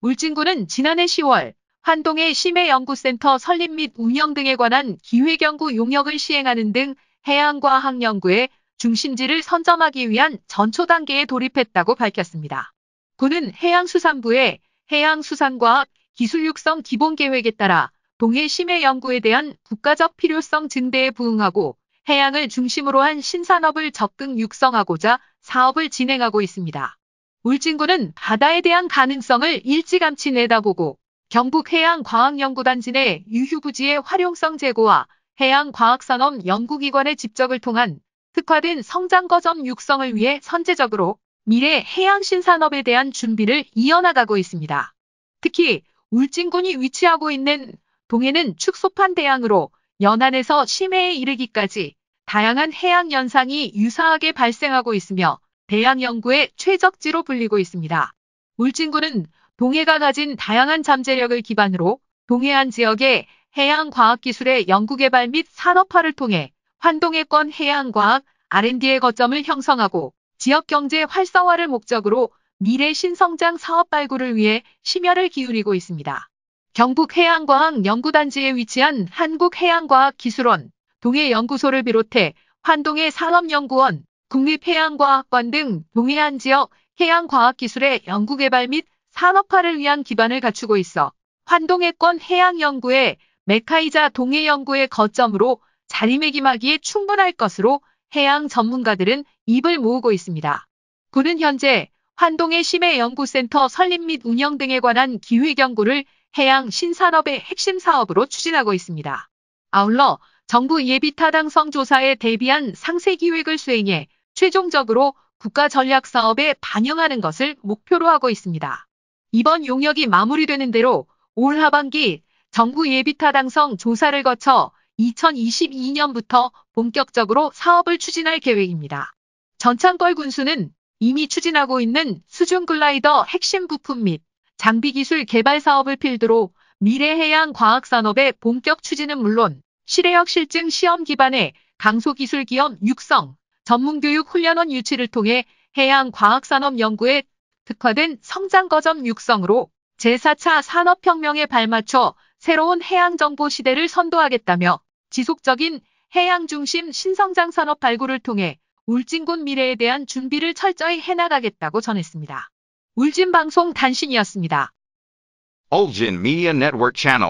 물진구는 지난해 10월 한동의 심해연구센터 설립 및 운영 등에 관한 기획연구 용역을 시행하는 등 해양과학연구의 중심지를 선점하기 위한 전초 단계에 돌입했다고 밝혔습니다. 군은 해양수산부의 해양수산과학 기술육성 기본계획에 따라 동해 심해 연구에 대한 국가적 필요성 증대에 부응하고 해양을 중심으로 한 신산업을 적극 육성하고자 사업을 진행하고 있습니다. 울진군은 바다에 대한 가능성을 일찌감치 내다보고 경북해양과학연구단지 내 유휴부지의 활용성 제고와 해양과학산업 연구기관의 집적을 통한 특화된 성장거점 육성을 위해 선제적으로 미래 해양신산업에 대한 준비를 이어나가고 있습니다. 특히 울진군이 위치하고 있는 동해는 축소판 대항으로 연안에서 심해에 이르기까지 다양한 해양 현상이 유사하게 발생하고 있으며 대양 연구의 최적지로 불리고 있습니다. 울진군은 동해가 가진 다양한 잠재력을 기반으로 동해안 지역의 해양과학기술의 연구개발 및 산업화를 통해 환동해권 해양과학 R&D의 거점을 형성하고 지역경제 활성화를 목적으로 미래 신성장 사업 발굴을 위해 심혈을 기울이고 있습니다. 경북해양과학연구단지에 위치한 한국해양과학기술원, 동해연구소를 비롯해 환동해 산업연구원, 국립해양과학관 등 동해안 지역 해양과학기술의 연구개발 및 산업화를 위한 기반을 갖추고 있어 환동해권 해양연구의 메카이자 동해연구의 거점으로 자리매김하기에 충분할 것으로 해양 전문가들은 입을 모으고 있습니다. 군은 현재 환동해 심해연구센터 설립 및 운영 등에 관한 기획연구를 해양 신산업의 핵심 사업으로 추진하고 있습니다. 아울러 정부 예비타당성 조사에 대비한 상세 기획을 수행해 최종적으로 국가 전략 사업에 반영하는 것을 목표로 하고 있습니다. 이번 용역이 마무리되는 대로 올 하반기 정부 예비타당성 조사를 거쳐 2022년부터 본격적으로 사업을 추진할 계획입니다. 전창걸 군수는 이미 추진하고 있는 수중 글라이더 핵심 부품 및 장비 기술 개발 사업을 필두로 미래 해양 과학 산업의 본격 추진은 물론 실외역 실증 시험 기반의 강소 기술 기업 육성, 전문교육 훈련원 유치를 통해 해양과학산업 연구에 특화된 성장거점 육성으로 제4차 산업혁명에 발맞춰 새로운 해양정보 시대를 선도하겠다며 지속적인 해양중심 신성장 산업 발굴을 통해 울진군 미래에 대한 준비를 철저히 해나가겠다고 전했습니다. 울진방송 단신이었습니다. Oljin Media n